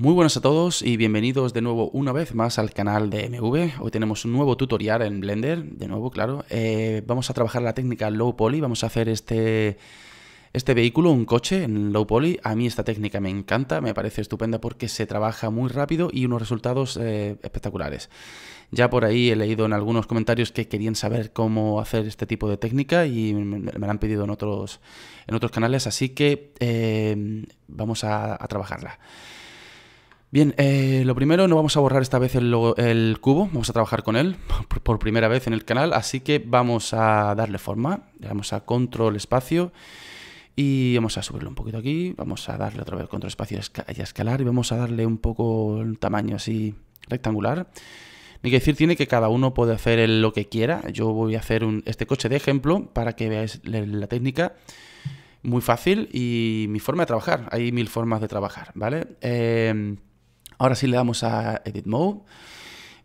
Muy buenas a todos y bienvenidos de nuevo una vez más al canal de MV. Hoy tenemos un nuevo tutorial en Blender, de nuevo, claro. Eh, vamos a trabajar la técnica Low Poly, vamos a hacer este, este vehículo, un coche en Low Poly. A mí esta técnica me encanta, me parece estupenda porque se trabaja muy rápido y unos resultados eh, espectaculares. Ya por ahí he leído en algunos comentarios que querían saber cómo hacer este tipo de técnica y me, la han pedido en otros, en otros canales, así que eh, vamos a trabajarla. Bien, eh, lo primero, no vamos a borrar esta vez el, cubo, vamos a trabajar con él por, primera vez en el canal, así que vamos a darle forma, le damos a control espacio y vamos a subirlo un poquito aquí, vamos a darle otra vez control espacio y a escalar y vamos a darle un poco el tamaño así rectangular. Ni que decir tiene que cada uno puede hacer lo que quiera, yo voy a hacer este coche de ejemplo para que veáis la, técnica muy fácil y mi forma de trabajar, hay mil formas de trabajar, ¿vale? Eh, Ahora sí le damos a Edit Mode.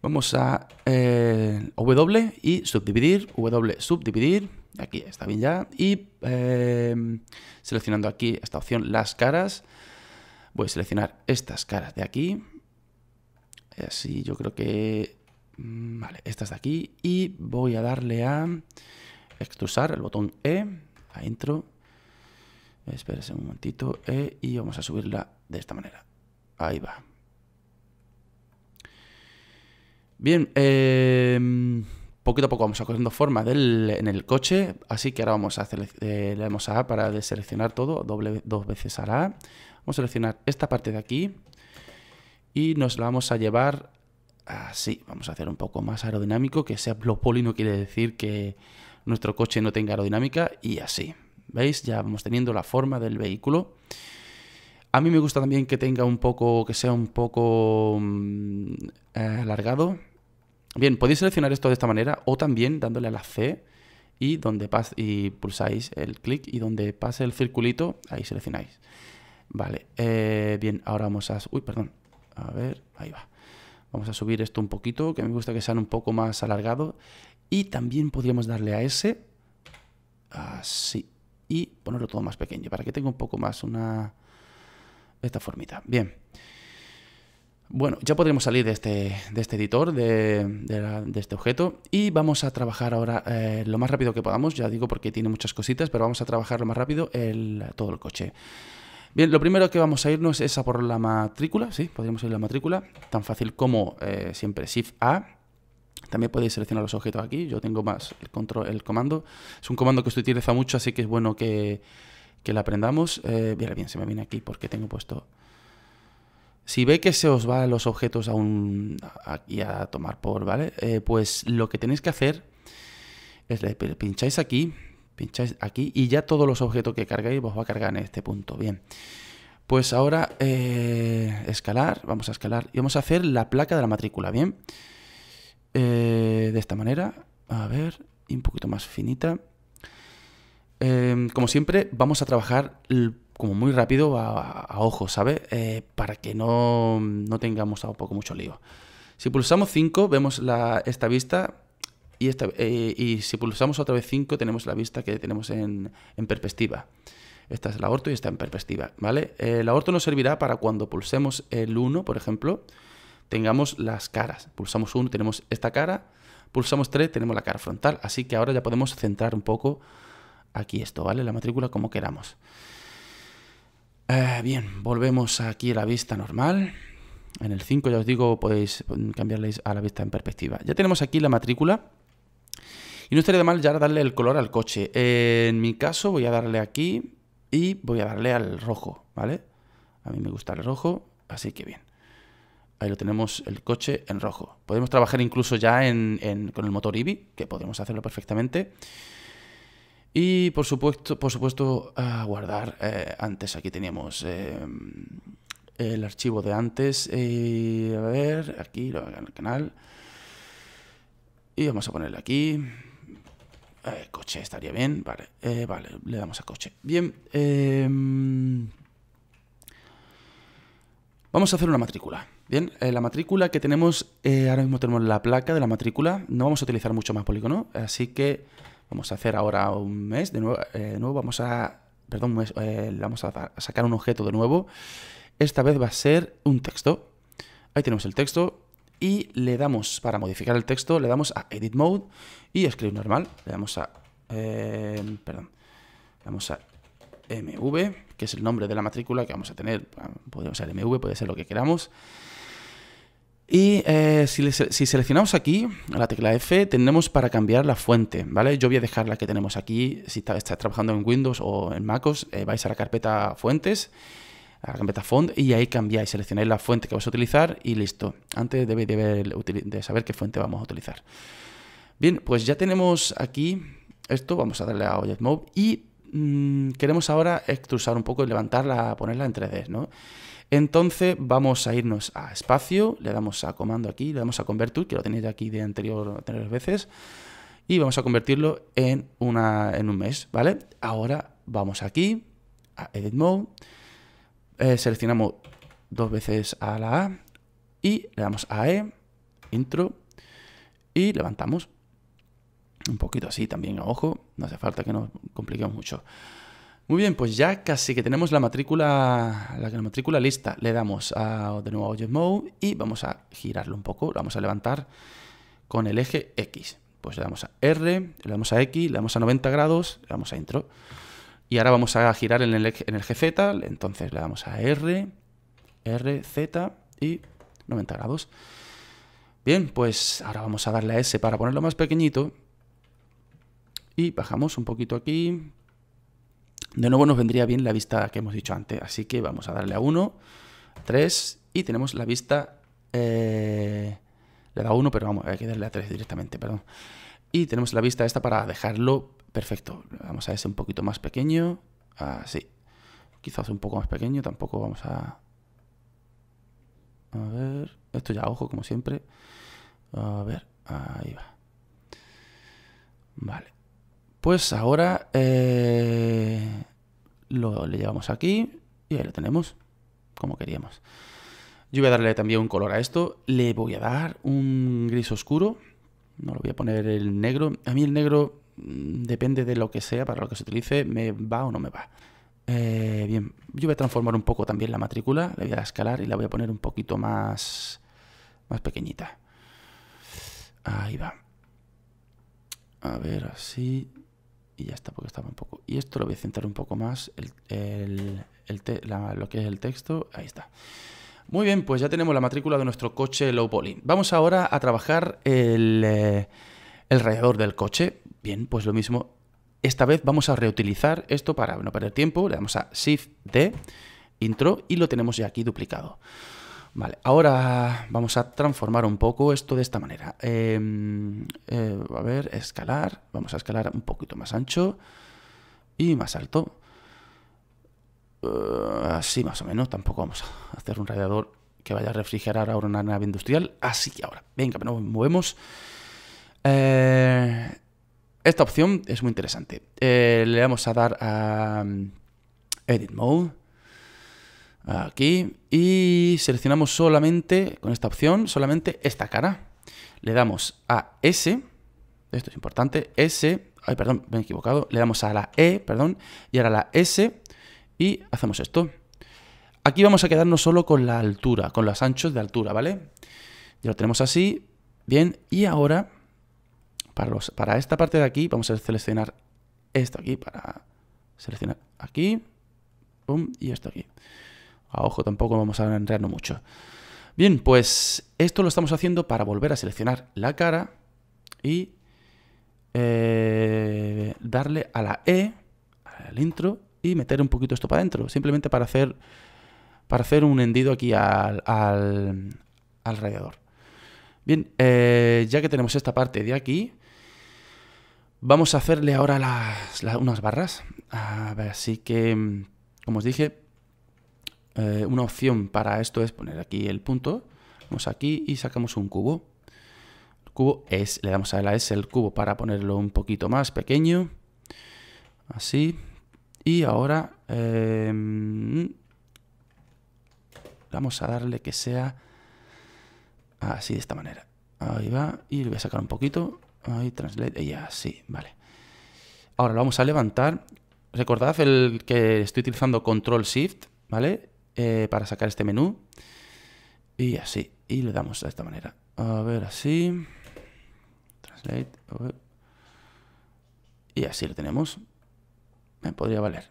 Vamos a eh, W y subdividir, W subdividir, aquí está bien ya, y em, seleccionando aquí esta opción, las caras, voy a seleccionar estas caras de aquí, así yo creo que, mm, vale, estas de aquí, y voy a darle a extrusar el botón E, a intro, espérese un momentito, E, y vamos a subirla de esta manera, ahí va. Bien, eh, poquito a poco vamos cogiendo forma en el coche, así que ahora vamos a hacer, eh, le damos a A para deseleccionar todo, doble, dos veces a la A. Vamos a seleccionar esta parte de aquí y nos la vamos a llevar así. Vamos a hacer un poco más aerodinámico, que sea blopoli no quiere decir que nuestro coche no tenga aerodinámica y así. ¿Veis? Ya vamos teniendo la forma del vehículo. A mí me gusta también que tenga un poco, que sea un poco mm, eh, alargado. Bien, podéis seleccionar esto de esta manera o también dándole a la C y donde pas y pulsáis el clic y donde pase el circulito, ahí seleccionáis. Vale, eh, bien, ahora vamos a... Uy, perdón. A ver, ahí va. Vamos a subir esto un poquito, que me gusta que sean un poco más alargado. Y también podríamos darle a S, así, y ponerlo todo más pequeño, para que tenga un poco más una esta formita. Bien. Bueno, ya podremos salir de este, este editor, de, este objeto, y vamos a trabajar ahora eh, lo más rápido que podamos, ya digo porque tiene muchas cositas, pero vamos a trabajar lo más rápido todo el coche. Bien, lo primero que vamos a irnos es a por la matrícula, sí, podríamos ir a la matrícula, tan fácil como eh, siempre Shift-A, también podéis seleccionar los objetos aquí, yo tengo más el, control, el comando, es un comando que se utiliza mucho, así que es bueno que que la aprendamos. Eh, bien, se me viene aquí porque tengo puesto. Si ve que se os van los objetos a un, aquí a tomar por, ¿vale? Eh, pues lo que tenéis que hacer es le pincháis aquí, pincháis aquí y ya todos los objetos que cargáis os va a cargar en este punto. Bien, pues ahora eh, escalar, vamos a escalar y vamos a hacer la placa de la matrícula, ¿bien? de esta manera, a ver, un poquito más finita. Em, como siempre, vamos a trabajar como muy rápido a, ojo, ¿sabes? Eh, para que no, no tengamos poco mucho lío. Si pulsamos 5, vemos esta vista. Y, esta, eh, y si pulsamos otra vez 5, tenemos la vista que tenemos en, en perspectiva. Esta es la orto y está en perspectiva, ¿vale? Eh, la orto nos servirá para cuando pulsemos el 1, por ejemplo, tengamos las caras. Pulsamos 1, tenemos esta cara. Pulsamos 3, tenemos la cara frontal. Así que ahora ya podemos centrar un poco aquí esto, ¿vale? La matrícula como queramos. Eh, bien, volvemos aquí a la vista normal. En el 5 ya os digo, podéis cambiarles a la vista en perspectiva. Ya tenemos aquí la matrícula. Y no estaría de mal ya darle el color al coche. en mi caso voy a darle aquí y voy a darle al rojo, ¿vale? A mí me gusta el rojo, así que bien. Ahí lo tenemos el coche en rojo. Podemos trabajar incluso ya con el motor Eevee, que podemos hacerlo perfectamente. Y por supuesto, por supuesto a guardar. Eh, antes aquí teníamos eh, el archivo de antes. Eh, a ver, aquí, en el canal. Y vamos a ponerle aquí. coche estaría bien. Vale, vale, le damos a coche. Bien. Em, vamos a hacer una matrícula. Bien, la matrícula que tenemos, ahora mismo tenemos la placa de la matrícula, no vamos a utilizar mucho más polígono, así que Vamos a hacer ahora un mes de nuevo, eh, nuevo vamos a, perdón, eh, vamos a sacar un objeto de nuevo. Esta vez va a ser un texto. Ahí tenemos el texto y le damos, para modificar el texto, le damos a Edit Mode y Script Normal. Le damos a, em, perdón, le damos a MV, que es el nombre de la matrícula que vamos a tener. Podemos ser MV, puede ser lo que queramos. Y eh, si, seleccionamos aquí la tecla F, tenemos para cambiar la fuente, ¿vale? Yo voy a dejar la que tenemos aquí. Si estáis trabajando en Windows o en MacOS, eh, vais a la carpeta Fuentes, a la carpeta Font, y ahí cambiáis, seleccionáis la fuente que vais a utilizar y listo. Antes debéis de, saber qué fuente vamos a utilizar. Bien, pues ya tenemos aquí esto. Vamos a darle a Object Mode y mm, queremos ahora extrusar un poco y levantarla, ponerla en 3D, ¿no? Entonces vamos a irnos a espacio, le damos a comando aquí, le damos a convertir, que lo tenéis aquí de anterior, tres veces, y vamos a convertirlo en, una, en un mes, ¿vale? Ahora vamos aquí, a Edit Mode, eh, seleccionamos dos veces a la A, y le damos a E, Intro, y levantamos. Un poquito así también a ojo, no hace falta que nos compliquemos mucho. Muy bien, pues ya casi que tenemos la matrícula, la, matrícula lista. Le damos a, de nuevo a Object Mode y vamos a girarlo un poco. Lo vamos a levantar con el eje X. Pues le damos a R, le damos a X, le damos a 90 grados, le damos a intro. Y ahora vamos a girar en el, en el eje Z. Entonces le damos a R, R, Z y 90 grados. Bien, pues ahora vamos a darle a S para ponerlo más pequeñito. Y bajamos un poquito aquí, de nuevo nos vendría bien la vista que hemos dicho antes, así que vamos a darle a 1, 3 y tenemos la vista... Eh, le da 1, pero vamos, hay que darle a 3 directamente, perdón. Y tenemos la vista esta para dejarlo perfecto. Vamos a ese un poquito más pequeño, así. Quizás un poco más pequeño, tampoco vamos a... A ver, esto ya ojo como siempre. A ver, ahí va. Vale. Pues ahora eh, lo le llevamos aquí y ahí lo tenemos como queríamos. Yo voy a darle también un color a esto. Le voy a dar un gris oscuro. No lo voy a poner el negro. A mí el negro mm, depende de lo que sea, para lo que se utilice, me va o no me va. Eh, bien, yo voy a transformar un poco también la matrícula. le voy a escalar y la voy a poner un poquito más, más pequeñita. Ahí va. A ver, así y ya está, porque estaba un poco. Y esto lo voy a centrar un poco más, el, lo que es el texto, ahí está. Muy bien, pues ya tenemos la matrícula de nuestro coche low Polin Vamos ahora a trabajar el, eh, el radiador del coche. Bien, pues lo mismo. Esta vez vamos a reutilizar esto para no perder tiempo. Le damos a Shift D, Intro, y lo tenemos ya aquí duplicado. Vale, ahora vamos a transformar un poco esto de esta manera. Em, eh, a ver, escalar. Vamos a escalar un poquito más ancho y más alto. Eh, así más o menos. Tampoco vamos a hacer un radiador que vaya a refrigerar ahora una nave industrial. Así que ahora, venga, nos movemos. Eh, esta opción es muy interesante. le vamos a dar a em, Edit Mode Aquí. Y seleccionamos solamente, con esta opción, solamente esta cara. Le damos a S. Esto es importante. S. Ay, perdón, me he equivocado. Le damos a la E, perdón. Y ahora a la S. Y hacemos esto. Aquí vamos a quedarnos solo con la altura, con los anchos de altura, ¿vale? Ya lo tenemos así. Bien. Y ahora, para, para esta parte de aquí, vamos a seleccionar esto aquí para seleccionar aquí. y esto aquí ojo tampoco vamos a enredarnos mucho. Bien, pues esto lo estamos haciendo para volver a seleccionar la cara y eh, darle a la E, al intro, y meter un poquito esto para adentro, simplemente para hacer, para hacer un hendido aquí al, radiador. Bien, eh, ya que tenemos esta parte de aquí, vamos a hacerle ahora las, unas barras. así que, mm, como os dije, eh, una opción para esto es poner aquí el punto, vamos aquí y sacamos un cubo. El cubo es, le damos a la S el cubo para ponerlo un poquito más pequeño, así. Y ahora em, vamos a darle que sea así de esta manera. Ahí va, y le voy a sacar un poquito. Ahí, translate, y así, vale. Ahora lo vamos a levantar. Recordad el que estoy utilizando control shift, ¿vale? Eh, para sacar este menú. Y así, y le damos de esta manera. A ver, así. Translate. Y así lo tenemos. Me podría valer.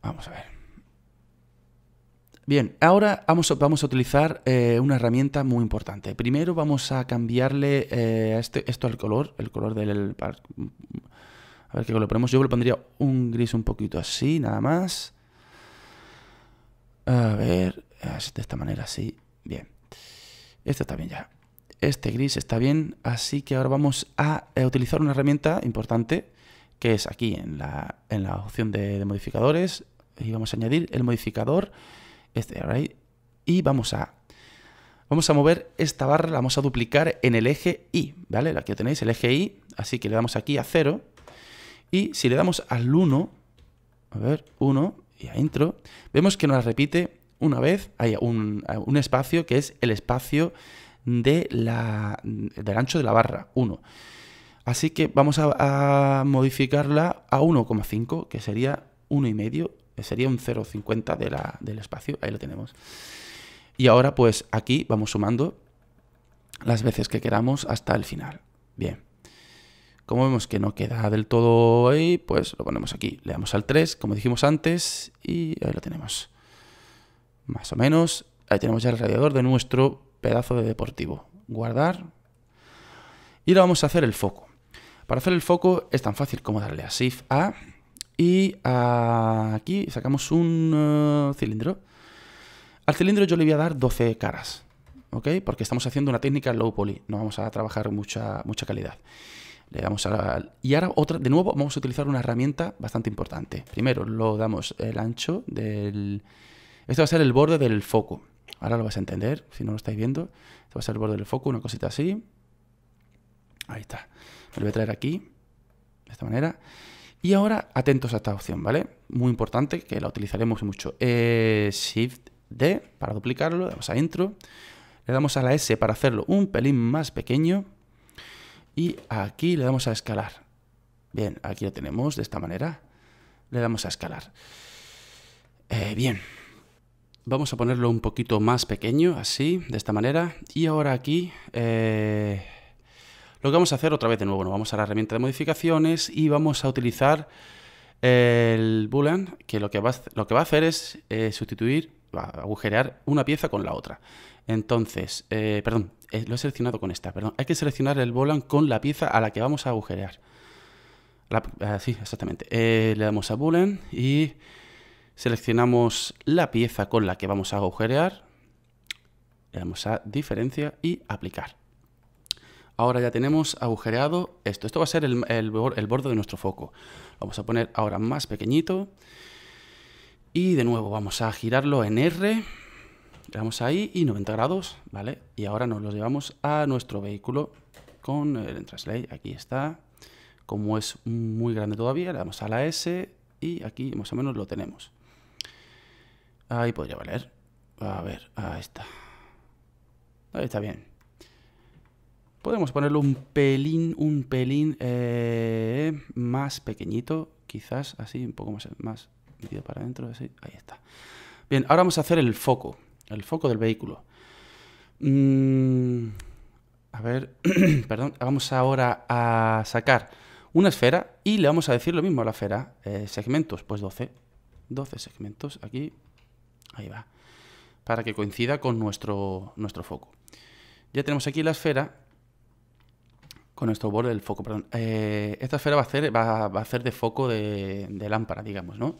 Vamos a ver. Bien, ahora vamos a, vamos a utilizar eh, una herramienta muy importante. Primero vamos a cambiarle eh, a este, esto al color, el color del... A ver qué color ponemos. Yo le pondría un gris un poquito así, nada más. A ver, de esta manera, así. Bien. Esto está bien ya. Este gris está bien, así que ahora vamos a eh, utilizar una herramienta importante que es aquí en la, opción de, modificadores y vamos a añadir el modificador este right, y vamos a vamos a mover esta barra la vamos a duplicar en el eje y vale aquí que tenéis el eje y así que le damos aquí a 0 y si le damos al 1 a ver 1 y adentro vemos que nos repite una vez, hay un, espacio que es el espacio de la, del ancho de la barra, 1. Así que vamos a, modificarla a 1,5, que sería 1,5, sería un 0,50 de del espacio, ahí lo tenemos. Y ahora pues aquí vamos sumando las veces que queramos hasta el final. Bien. Como vemos que no queda del todo ahí, pues lo ponemos aquí. Le damos al 3, como dijimos antes, y ahí lo tenemos. Más o menos. Ahí tenemos ya el radiador de nuestro pedazo de deportivo. Guardar. Y ahora vamos a hacer el foco. Para hacer el foco es tan fácil como darle a Shift A. Y aquí sacamos un eh, cilindro. Al cilindro yo le voy a dar 12 caras. ¿Ok? Porque estamos haciendo una técnica low poly. No vamos a trabajar mucha, mucha calidad. Le damos a, y ahora otra, de nuevo vamos a utilizar una herramienta bastante importante. Primero lo damos el ancho del... Esto va a ser el borde del foco. Ahora lo vas a entender, si no lo estáis viendo. Esto va a ser el borde del foco, una cosita así. Ahí está. lo voy a traer aquí, de esta manera. Y ahora, atentos a esta opción, ¿vale? Muy importante, que la utilizaremos mucho. Eh, Shift D para duplicarlo, damos a Intro. Le damos a la S para hacerlo un pelín más pequeño y aquí le damos a escalar. Bien, aquí lo tenemos de esta manera. Le damos a escalar. Eh, bien. Vamos a ponerlo un poquito más pequeño, así, de esta manera. Y ahora aquí... Eh, lo que vamos a hacer otra vez de nuevo, nos vamos a la herramienta de modificaciones y vamos a utilizar el boolean, que lo que va a, lo que va a hacer es eh, sustituir, agujerear una pieza con la otra. Entonces, perdón, eh, lo he seleccionado con esta, perdón. Hay que seleccionar el volan con la pieza a la que vamos a agujerear. Ah, sí, exactamente. Eh, le damos a Boolean y seleccionamos la pieza con la que vamos a agujerear. Le damos a diferencia y aplicar. Ahora ya tenemos agujereado esto. Esto va a ser el, borde de nuestro foco. vamos a poner ahora más pequeñito. Y de nuevo vamos a girarlo en R le damos ahí y 90 grados, ¿vale? Y ahora nos los llevamos a nuestro vehículo con el Translate, aquí está. Como es muy grande todavía, le damos a la S y aquí más o menos lo tenemos. Ahí podría valer. A ver, ahí está. Ahí está bien. Podemos ponerlo un pelín, un pelín eh, más pequeñito, quizás así, un poco más, más metido para adentro, así. Ahí está. Bien, ahora vamos a hacer el foco el foco del vehículo. Mm, a ver, perdón, vamos ahora a sacar una esfera y le vamos a decir lo mismo a la esfera. Eh, segmentos, pues 12. 12 segmentos aquí. Ahí va. Para que coincida con nuestro, nuestro foco. Ya tenemos aquí la esfera con nuestro borde del foco, perdón. Eh, esta esfera va a hacer, va, a hacer de foco de lámpara, digamos, ¿no?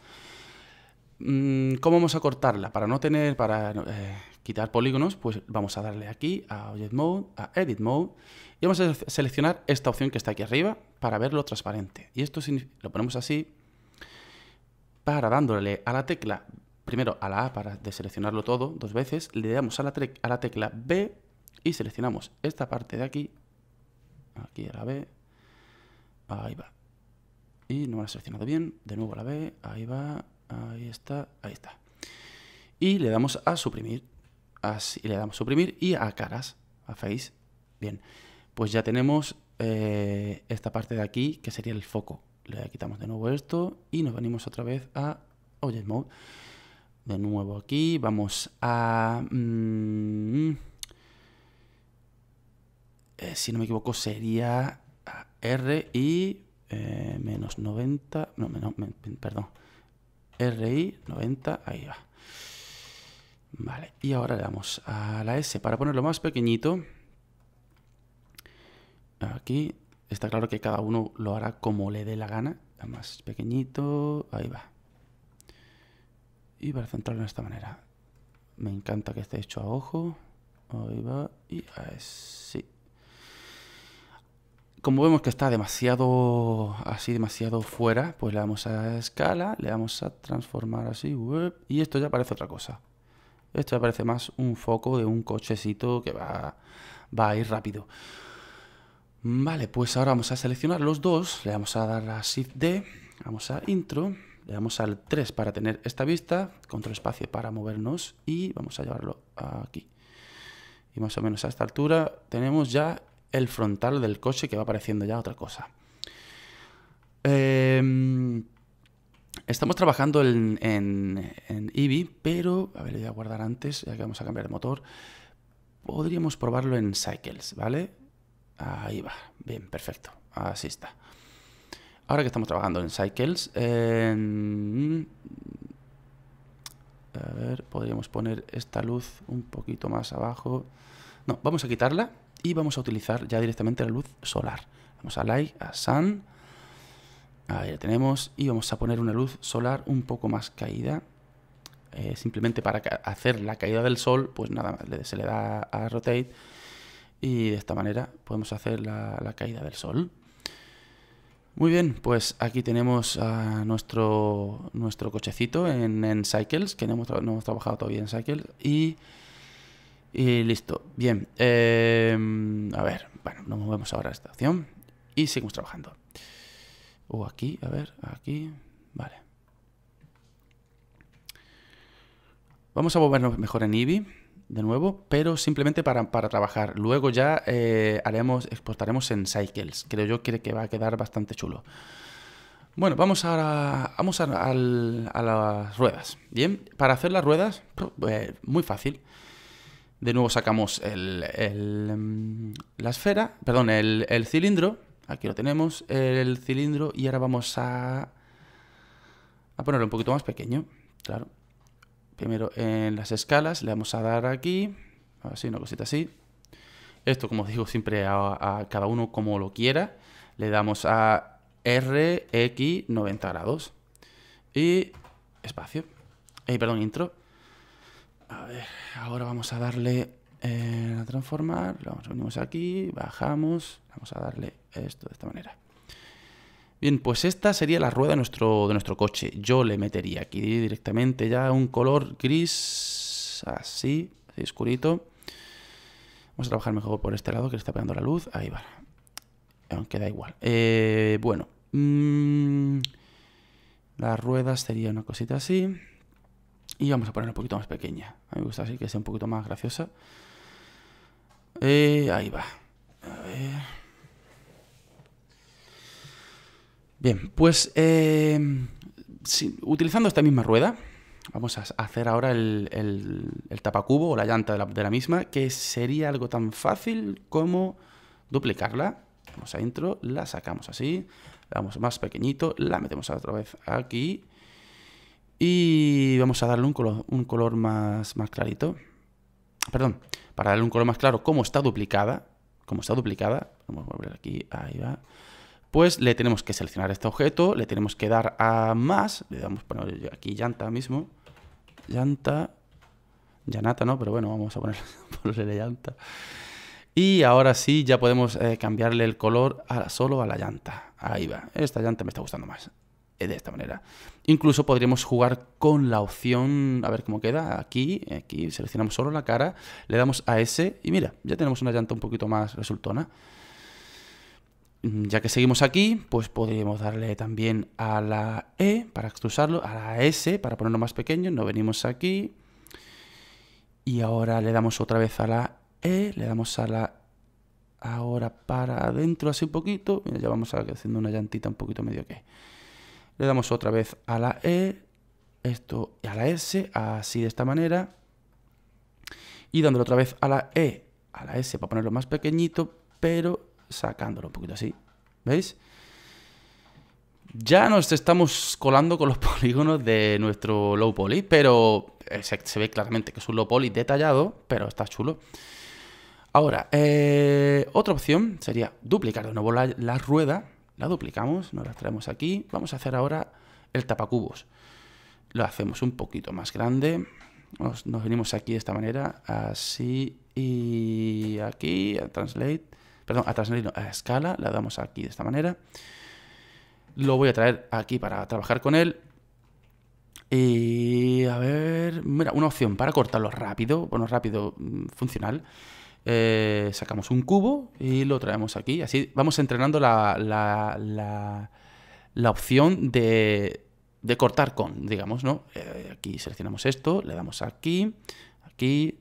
Mm, ¿Cómo vamos a cortarla? Para no tener, para eh, quitar polígonos, pues vamos a darle aquí a Object Mode, a Edit Mode, y vamos a seleccionar esta opción que está aquí arriba para verlo transparente. Y esto lo ponemos así, para dándole a la tecla, primero a la A para deseleccionarlo todo dos veces, le damos a la, a la tecla B y seleccionamos esta parte de aquí, aquí a la B, ahí va. Y no me la he seleccionado bien, de nuevo a la B, ahí va, Ahí está, ahí está. Y le damos a suprimir. Así, le damos a suprimir y a caras, a face. Bien, pues ya tenemos eh, esta parte de aquí que sería el foco. Le quitamos de nuevo esto y nos venimos otra vez a Object Mode. De nuevo aquí, vamos a... Mm, eh, si no me equivoco sería R y eh, menos 90, no, perdón, RI 90, ahí va. Vale, y ahora le damos a la S para ponerlo más pequeñito. Aquí está claro que cada uno lo hará como le dé la gana. Más pequeñito, ahí va. Y para centrarlo de esta manera. Me encanta que esté hecho a ojo. Ahí va. Y así como vemos que está demasiado así, demasiado fuera, pues le damos a escala, le damos a transformar así, y esto ya parece otra cosa. Esto ya parece más un foco de un cochecito que va, va a ir rápido. Vale, pues ahora vamos a seleccionar los dos, le vamos a dar a Shift D, vamos a Intro, le damos al 3 para tener esta vista, control espacio para movernos y vamos a llevarlo aquí. Y más o menos a esta altura tenemos ya el frontal del coche que va apareciendo ya otra cosa. Em, estamos trabajando en, en, e pero, a ver, voy a guardar antes, ya que vamos a cambiar de motor. Podríamos probarlo en Cycles, ¿vale? Ahí va, bien, perfecto, así está. Ahora que estamos trabajando en Cycles, a ver, podríamos poner esta luz un poquito más abajo. No, vamos a quitarla y vamos a utilizar ya directamente la luz solar. Vamos a Light, a Sun, ahí la tenemos, y vamos a poner una luz solar un poco más caída, eh, simplemente para hacer la caída del sol, pues nada más, se le da a Rotate, y de esta manera podemos hacer la, caída del sol. Muy bien, pues aquí tenemos a nuestro, nuestro cochecito en, en Cycles, que hemos, no hemos trabajado todavía en Cycles, y y listo. Bien. Em, a ver, bueno, nos movemos ahora a esta opción y seguimos trabajando. O uh, aquí, a ver, aquí. Vale. Vamos a movernos mejor en Eevee, de nuevo, pero simplemente para, trabajar. Luego ya eh, haremos, exportaremos en Cycles. Creo yo que, va a quedar bastante chulo. Bueno, vamos ahora vamos a, las ruedas. Bien, para hacer las ruedas, eh, muy fácil. De nuevo sacamos el, em, la esfera, perdón, el, cilindro. Aquí lo tenemos, el cilindro. Y ahora vamos a, a ponerlo un poquito más pequeño. Claro. Primero en las escalas le vamos a dar aquí. Así, una cosita así. Esto, como os digo, siempre a, cada uno como lo quiera. Le damos a RX 90 grados. Y espacio. Eh, perdón, intro. A ver, ahora vamos a darle eh, a transformar. lo unimos aquí, bajamos. Vamos a darle esto de esta manera. Bien, pues esta sería la rueda de nuestro, de nuestro coche. Yo le metería aquí directamente ya un color gris, así, así Vamos a trabajar mejor por este lado que le está pegando la luz. Ahí va. Aunque da igual. Eh, bueno. Mm, las ruedas sería una cosita así. Y vamos a poner un poquito más pequeña. A mí me gusta así que sea un poquito más graciosa. Eh, ahí va. A ver. Bien, pues eh, utilizando esta misma rueda, vamos a hacer ahora el, tapacubo o la llanta de la, misma, que sería algo tan fácil como duplicarla. Vamos a intro, la sacamos así, la damos más pequeñito, la metemos otra vez aquí y vamos a darle un color, un color más, más clarito. Perdón, para darle un color más claro, como está duplicada, como está duplicada, vamos a volver aquí, ahí va, pues le tenemos que seleccionar este objeto, le tenemos que dar a más, le damos, poner aquí llanta mismo, llanta, llanata no, pero bueno, vamos a ponerle, llanta. Y ahora sí, ya podemos eh, cambiarle el color solo a la llanta. Ahí va, esta llanta me está gustando más. Eh, de esta manera. Incluso podríamos jugar con la opción, a ver cómo queda, aquí, aquí, seleccionamos solo la cara, le damos a S y mira, ya tenemos una llanta un poquito más resultona. Mm, ya que seguimos aquí, pues podríamos darle también a la E para extrusarlo, a la S para ponerlo más pequeño, no venimos aquí. Y ahora le damos otra vez a la E, le damos a la ahora para adentro así un poquito, ya vamos haciendo una llantita un poquito medio que... Le damos otra vez a la E, esto y a la S, así de esta manera. Y dándole otra vez a la E, a la S para ponerlo más pequeñito, pero sacándolo un poquito así. ¿Veis? Ya nos estamos colando con los polígonos de nuestro low poly, pero eh, se, ve claramente que es un low poly detallado, pero está chulo. Ahora, eh, otra opción sería duplicar de nuevo la rueda la duplicamos, nos la traemos aquí. Vamos a hacer ahora el tapacubos. Lo hacemos un poquito más grande. Nos, venimos aquí de esta manera, así y aquí, a translate, perdón, a translate, a escala, la damos aquí de esta manera. Lo voy a traer aquí para trabajar con él. Y a ver, mira, una opción para cortarlo rápido, bueno, rápido, mm, funcional. Eh, sacamos un cubo y lo traemos aquí. Así vamos entrenando la, la, la, la opción de, de, cortar con, digamos, ¿no? Eh, aquí seleccionamos esto, le damos aquí, aquí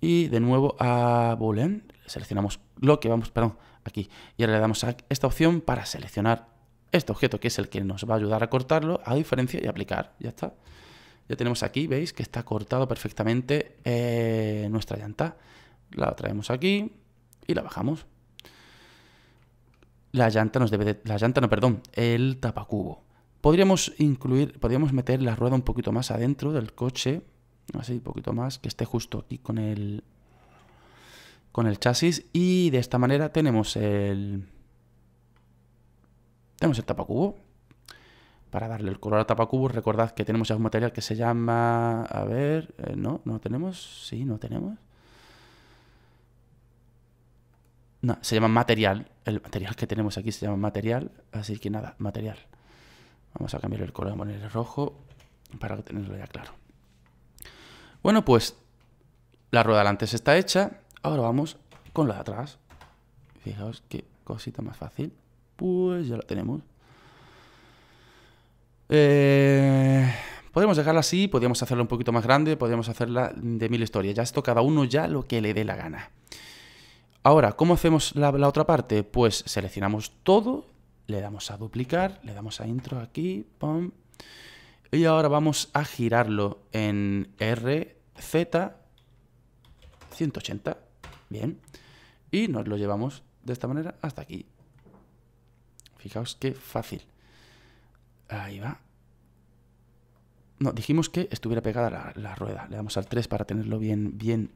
y de nuevo a Boolean. Seleccionamos lo que vamos, perdón, aquí. Y ahora le damos a esta opción para seleccionar este objeto que es el que nos va a ayudar a cortarlo, a diferencia y aplicar. Ya está. Ya tenemos aquí, veis que está cortado perfectamente eh, nuestra llanta la traemos aquí y la bajamos. La llanta nos debe de, la llanta no, perdón, el tapacubo. Podríamos incluir, podríamos meter la rueda un poquito más adentro del coche, así un poquito más, que esté justo aquí con el con el chasis y de esta manera tenemos el tenemos el tapacubo. Para darle el color al tapacubo, recordad que tenemos ya un material que se llama, a ver, eh, no, no tenemos, sí, no tenemos. No, se llama material. El material que tenemos aquí se llama material. Así que nada, material. Vamos a cambiar el color, a poner el rojo para tenerlo ya claro. Bueno, pues la rueda delante está hecha. Ahora vamos con la de atrás. Fijaos qué cosita más fácil. Pues ya la tenemos. Eh, podemos dejarla así, podríamos hacerla un poquito más grande, podríamos hacerla de mil historias. Ya esto cada uno ya lo que le dé la gana. Ahora, ¿cómo hacemos la, otra parte? Pues seleccionamos todo, le damos a duplicar, le damos a intro aquí, pom, y ahora vamos a girarlo en RZ 180, bien, y nos lo llevamos de esta manera hasta aquí. Fijaos qué fácil. Ahí va. No, dijimos que estuviera pegada la, rueda. Le damos al 3 para tenerlo bien, bien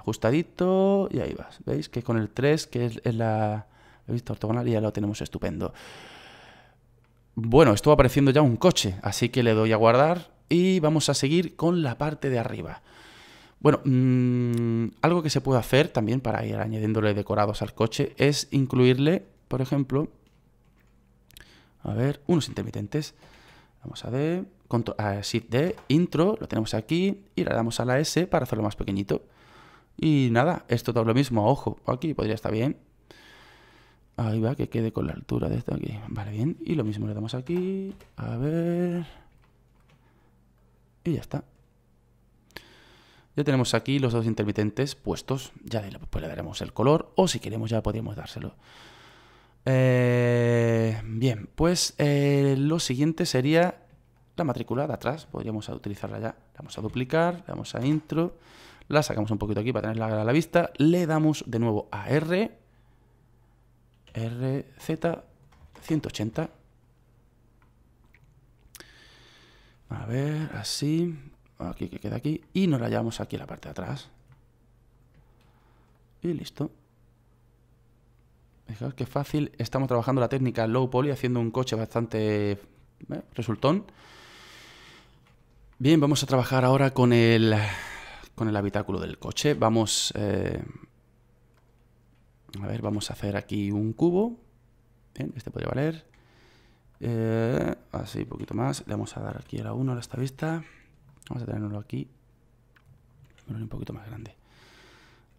ajustadito y ahí vas. ¿Veis? Que con el 3, que es, la vista ortogonal, ya lo tenemos estupendo. Bueno, estuvo apareciendo ya un coche, así que le doy a guardar y vamos a seguir con la parte de arriba. Bueno, mm, algo que se puede hacer también para ir añadiéndole decorados al coche es incluirle, por ejemplo, a ver, unos intermitentes. Vamos a D, control, a ah, Shift D, intro, lo tenemos aquí y le damos a la S para hacerlo más pequeñito. Y nada, esto todo lo mismo, ojo, aquí podría estar bien. Ahí va, que quede con la altura de esto aquí. Vale, bien. Y lo mismo le damos aquí. A ver. Y ya está. Ya tenemos aquí los dos intermitentes puestos. Ya le, pues le daremos el color o si queremos ya podríamos dárselo. Eh, bien, pues eh, lo siguiente sería la matrícula de atrás. Podríamos utilizarla ya. vamos a duplicar, le damos a intro la sacamos un poquito aquí para tenerla a la vista, le damos de nuevo a R, RZ 180. A ver, así, aquí que queda aquí, y nos la llevamos aquí a la parte de atrás. Y listo. Fijaos qué fácil, estamos trabajando la técnica low poly, haciendo un coche bastante eh, resultón. Bien, vamos a trabajar ahora con el con el habitáculo del coche. Vamos... Eh, a ver, vamos a hacer aquí un cubo. este podría valer. Eh, así, un poquito más. Le vamos a dar aquí a la 1 a esta vista. Vamos a tenerlo aquí. un poquito más grande.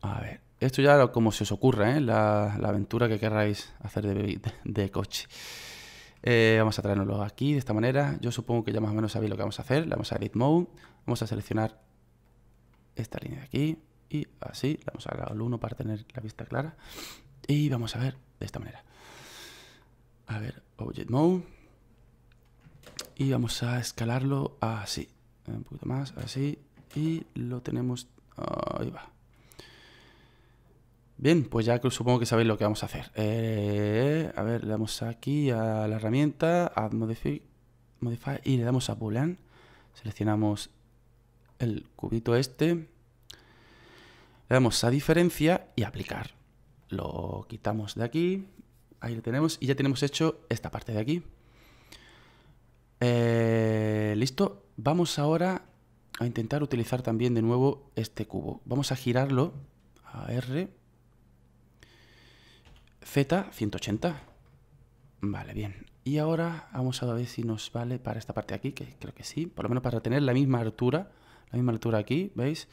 A ver, esto ya como se os ocurra, ¿eh? la, aventura que querráis hacer de, coche. vamos a traernoslo aquí de esta manera. Yo supongo que ya más o menos sabéis lo que vamos a hacer. Le vamos a Edit Mode. Vamos a seleccionar esta línea de aquí y así. Vamos a al 1 para tener la vista clara. Y vamos a ver de esta manera. A ver, Object Mode. Y vamos a escalarlo así. Un poquito más, así. Y lo tenemos... Ahí va. Bien, pues ya supongo que sabéis lo que vamos a hacer. Eh, a ver, le damos aquí a la herramienta, Add Modify, modify y le damos a Boolean. Seleccionamos el cubito este, le damos a diferencia y aplicar. Lo quitamos de aquí, ahí lo tenemos y ya tenemos hecho esta parte de aquí. Eh, listo, vamos ahora a intentar utilizar también de nuevo este cubo. Vamos a girarlo a R, Z, 180. Vale, bien. Y ahora vamos a ver si nos vale para esta parte de aquí, que creo que sí, por lo menos para tener la misma altura la misma altura aquí, ¿veis?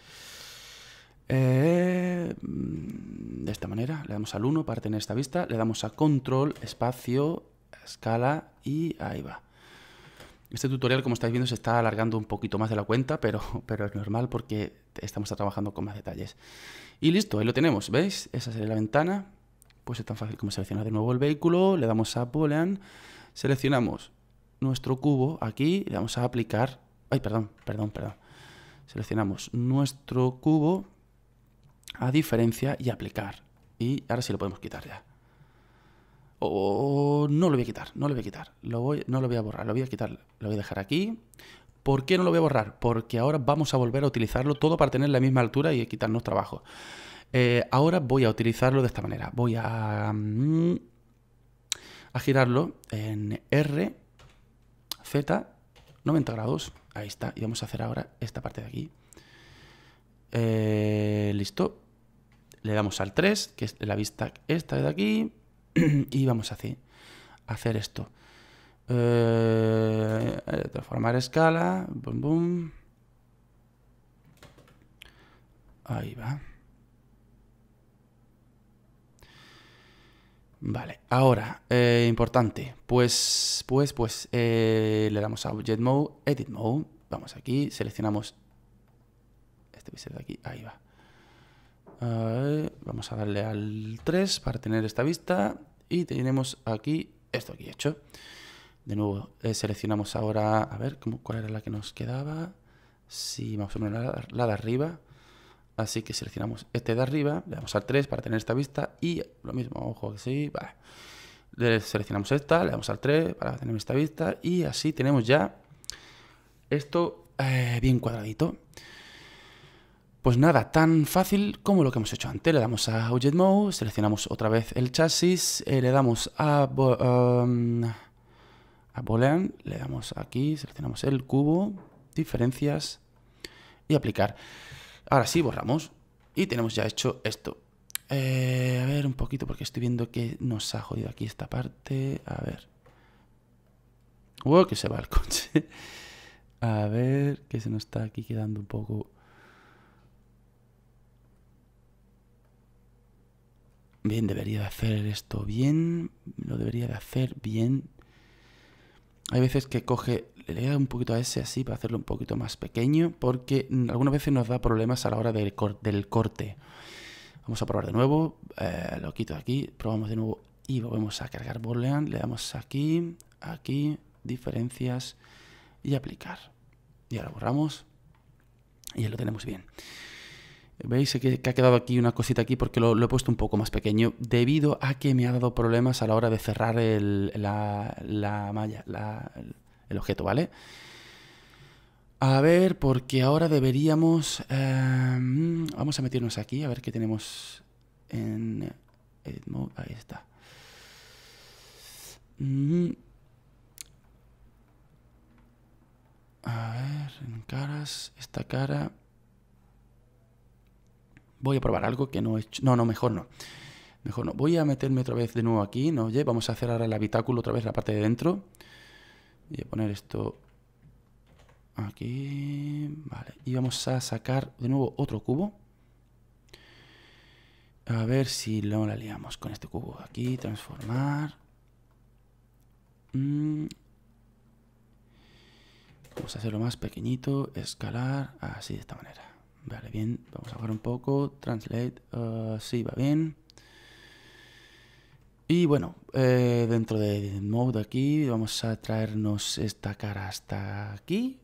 Eh, de esta manera, le damos al 1 para tener esta vista, le damos a control, espacio, escala y ahí va. Este tutorial, como estáis viendo, se está alargando un poquito más de la cuenta, pero, pero es normal porque estamos trabajando con más detalles. Y listo, ahí lo tenemos, ¿veis? Esa sería la ventana. Pues es tan fácil como seleccionar de nuevo el vehículo, le damos a Boolean, seleccionamos nuestro cubo aquí, le damos a aplicar... Ay, perdón, perdón, perdón. Seleccionamos nuestro cubo a diferencia y aplicar. Y ahora sí lo podemos quitar ya. O no lo voy a quitar, no lo voy a quitar. Lo no lo voy a borrar, lo voy a quitar, lo voy a dejar aquí. ¿Por qué no lo voy a borrar? Porque ahora vamos a volver a utilizarlo todo para tener la misma altura y quitarnos trabajo. Eh, ahora voy a utilizarlo de esta manera. Voy a, mm, a girarlo en R, Z, 90 grados. Ahí está. Y vamos a hacer ahora esta parte de aquí. Eh, listo. Le damos al 3, que es la vista esta de aquí. y vamos a hacer, hacer esto. Eh, transformar escala. Boom, boom. Ahí va. Vale, ahora, eh, importante, pues, pues, pues, eh, le damos a Object Mode, Edit Mode, vamos aquí, seleccionamos este ser de aquí, ahí va. vamos a darle al 3 para tener esta vista y tenemos aquí esto aquí hecho. De nuevo, eh, seleccionamos ahora, a ver, ¿cuál era la que nos quedaba? Sí, vamos a menos la de arriba. Así que seleccionamos este de arriba, le damos al 3 para tener esta vista y lo mismo, ojo que sí, vale. seleccionamos esta, le damos al 3 para tener esta vista y así tenemos ya esto eh, bien cuadradito. Pues nada, tan fácil como lo que hemos hecho antes. Le damos a Object Mode, seleccionamos otra vez el chasis, eh, le damos a, um, a Boolean, le damos aquí, seleccionamos el cubo, diferencias y aplicar. Ahora sí, borramos. Y tenemos ya hecho esto. Eh, a ver, un poquito, porque estoy viendo que nos ha jodido aquí esta parte. A ver. Uy, que se va el coche. A ver, que se nos está aquí quedando un poco... Bien, debería de hacer esto bien. Lo debería de hacer bien. Hay veces que coge le lea un poquito a ese así para hacerlo un poquito más pequeño, porque mm, algunas veces nos da problemas a la hora del, corte. Vamos a probar de nuevo, eh, lo quito aquí, probamos de nuevo y volvemos a cargar Borlean, le damos aquí, aquí, diferencias y aplicar. Y ahora borramos y ya lo tenemos bien. ¿Veis que, ha quedado aquí una cosita aquí porque lo, he puesto un poco más pequeño debido a que me ha dado problemas a la hora de cerrar la, malla, el objeto, ¿vale? A ver, porque ahora deberíamos... Eh, vamos a meternos aquí, a ver qué tenemos en Edit Mode. Ahí está. Mm. A ver, en caras, esta cara. Voy a probar algo que no he hecho. No, no, mejor no. Mejor no. Voy a meterme otra vez de nuevo aquí, ¿no? Oye, vamos a cerrar el habitáculo otra vez, la parte de dentro. Voy a poner esto aquí. Vale. Y vamos a sacar de nuevo otro cubo. A ver si lo la liamos con este cubo. Aquí, transformar. Mm. Vamos a hacerlo más pequeñito, escalar, así de esta manera. Vale, bien, vamos a bajar un poco, translate, ah, sí, va bien. Y bueno, eh, dentro de mode aquí vamos a traernos esta cara hasta aquí.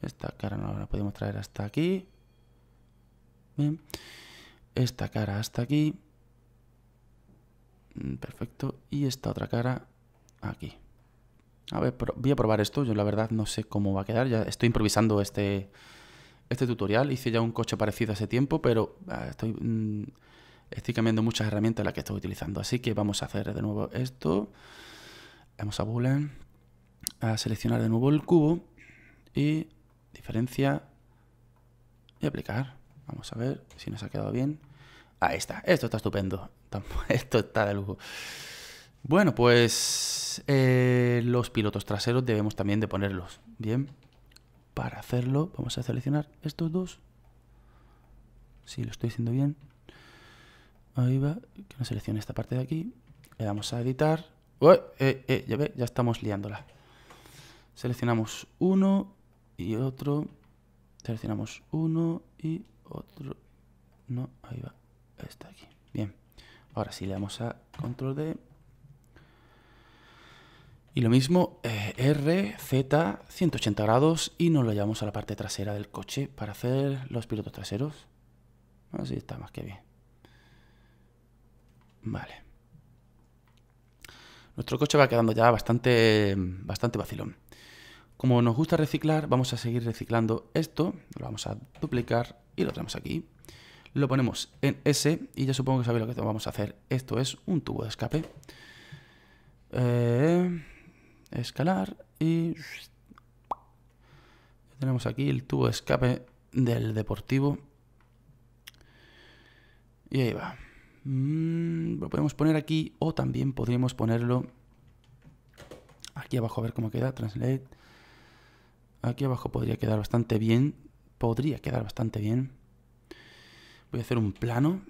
esta cara no la podemos traer hasta aquí. esta cara hasta aquí. Mm, perfecto. Y esta otra cara aquí. A ver, voy a probar esto. Yo la verdad no sé cómo va a quedar. Ya estoy improvisando este, este tutorial. Hice ya un coche parecido hace tiempo, pero ah, estoy... Mm, Estoy cambiando muchas herramientas las que estoy utilizando. Así que vamos a hacer de nuevo esto. Vamos a Boolean. A seleccionar de nuevo el cubo. Y diferencia. Y aplicar. Vamos a ver si nos ha quedado bien. Ahí está. Esto está estupendo. Esto está de lujo. Bueno, pues eh, los pilotos traseros debemos también de ponerlos. Bien. Para hacerlo vamos a seleccionar estos dos. Si lo estoy haciendo bien. Ahí va, que nos seleccione esta parte de aquí. Le damos a editar. Eh, eh, ya, ve, ya estamos liándola. Seleccionamos uno y otro. Seleccionamos uno y otro. No, ahí va. Está aquí. Bien. Ahora sí, le damos a control D. Y lo mismo, eh, R, Z, 180 grados y nos lo llevamos a la parte trasera del coche para hacer los pilotos traseros. Así está más que bien. Vale. Nuestro coche va quedando ya bastante, bastante vacilón. Como nos gusta reciclar, vamos a seguir reciclando esto. Lo vamos a duplicar y lo tenemos aquí. Lo ponemos en S y ya supongo que sabéis lo que vamos a hacer. Esto es un tubo de escape. Eh, escalar y... Tenemos aquí el tubo de escape del deportivo. Y ahí va. Mm, lo podemos poner aquí o también podríamos ponerlo aquí abajo, a ver cómo queda, translate. Aquí abajo podría quedar bastante bien, podría quedar bastante bien. Voy a hacer un plano.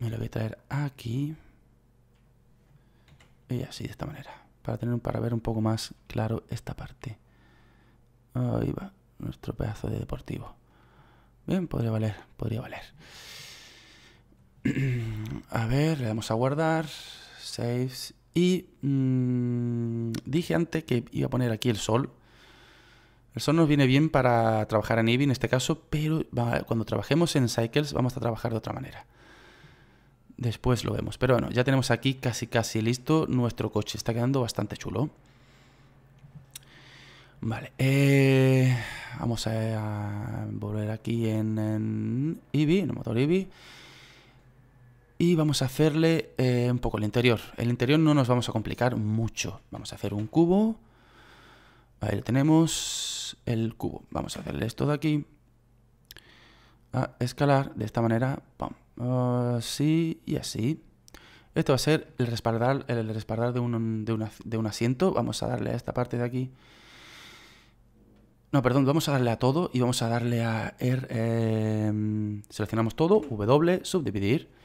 Me lo voy a traer aquí. Y así, de esta manera. Para, tener, para ver un poco más claro esta parte. Ahí va, nuestro pedazo de deportivo. Bien, podría valer, podría valer. A ver, le damos a guardar. Saves. Y mm, dije antes que iba a poner aquí el sol. El sol nos viene bien para trabajar en Eevee en este caso, pero cuando trabajemos en Cycles vamos a trabajar de otra manera. Después lo vemos. Pero bueno, ya tenemos aquí casi casi listo nuestro coche. Está quedando bastante chulo. Vale. Eh, vamos a, volver aquí en, en Eevee, en el motor Eevee y vamos a hacerle eh, un poco el interior. El interior no nos vamos a complicar mucho. Vamos a hacer un cubo. Ahí tenemos, el cubo. Vamos a hacerle esto de aquí. A escalar de esta manera. Así y así. Esto va a ser el respaldar, el de, un, asiento. Vamos a darle a esta parte de aquí. No, perdón, vamos a darle a todo y vamos a darle a... Eh, seleccionamos todo, W, subdividir.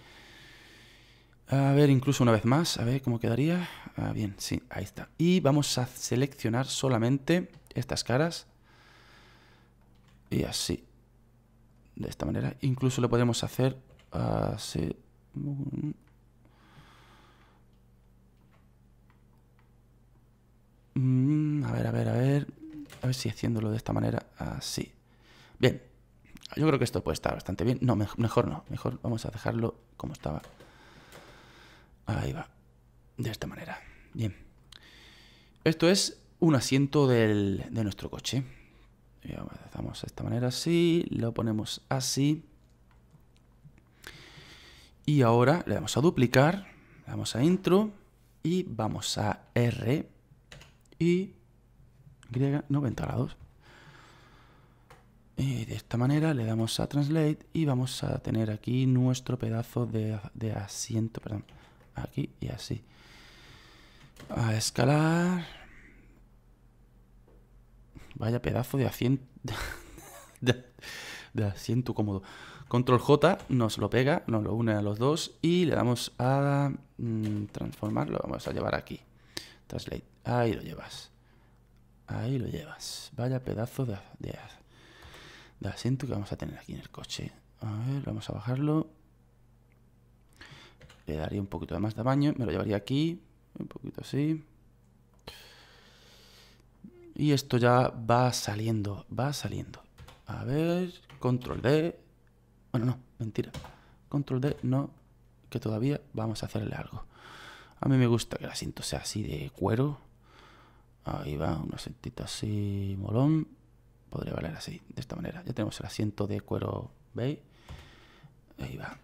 A ver, incluso una vez más, a ver cómo quedaría. Ah, bien, sí, ahí está. Y vamos a seleccionar solamente estas caras. Y así. De esta manera. Incluso lo podemos hacer así. Mm, a ver, a ver, a ver. A ver si haciéndolo de esta manera. Así. Bien. Yo creo que esto puede estar bastante bien. No, mejor no. Mejor vamos a dejarlo como estaba. Ahí va. De esta manera. Bien. Esto es un asiento de nuestro coche. Y de esta manera así, lo ponemos así. Y ahora le damos a duplicar, le damos a intro y vamos a R y 90 grados. Y de esta manera le damos a Translate y vamos a tener aquí nuestro pedazo de, de asiento, perdón, aquí y así. A escalar. Vaya pedazo de asiento. de, asiento cómodo. Control J nos lo pega, nos lo une a los dos y le damos a mm, transformar Lo Vamos a llevar aquí. Translate. Ahí lo llevas. Ahí lo llevas. Vaya pedazo de, de asiento que vamos a tener aquí en el coche. A ver, vamos a bajarlo. Le daría un poquito de más tamaño, me lo llevaría aquí, un poquito así. Y esto ya va saliendo, va saliendo. A ver, control D. Bueno, no, mentira. Control D no, que todavía vamos a hacerle algo. A mí me gusta que el asiento sea así de cuero. Ahí va, un asientito así molón. Podría valer así, de esta manera. Ya tenemos el asiento de cuero, ¿veis? Ahí va.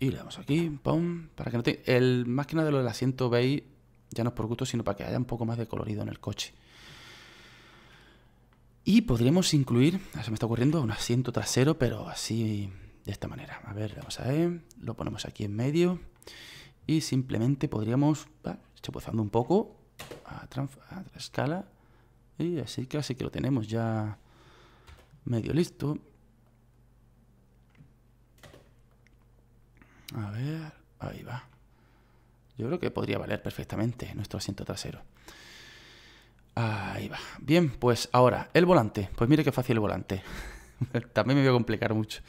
Y le damos aquí, pum, para que no tenga... El, máquina de lo del asiento, veis, ya no es por gusto, sino para que haya un poco más de colorido en el coche. Y podríamos incluir, ah, se me está ocurriendo, un asiento trasero, pero así, de esta manera. A ver, vamos a ver, lo ponemos aquí en medio. Y simplemente podríamos, va, chapuzando un poco, a, la escala. Y así casi que lo tenemos ya medio listo. A ver, ahí va. Yo creo que podría valer perfectamente nuestro asiento trasero. Ahí va. Bien, pues ahora, el volante. Pues mire qué fácil el volante. También me voy a complicar mucho.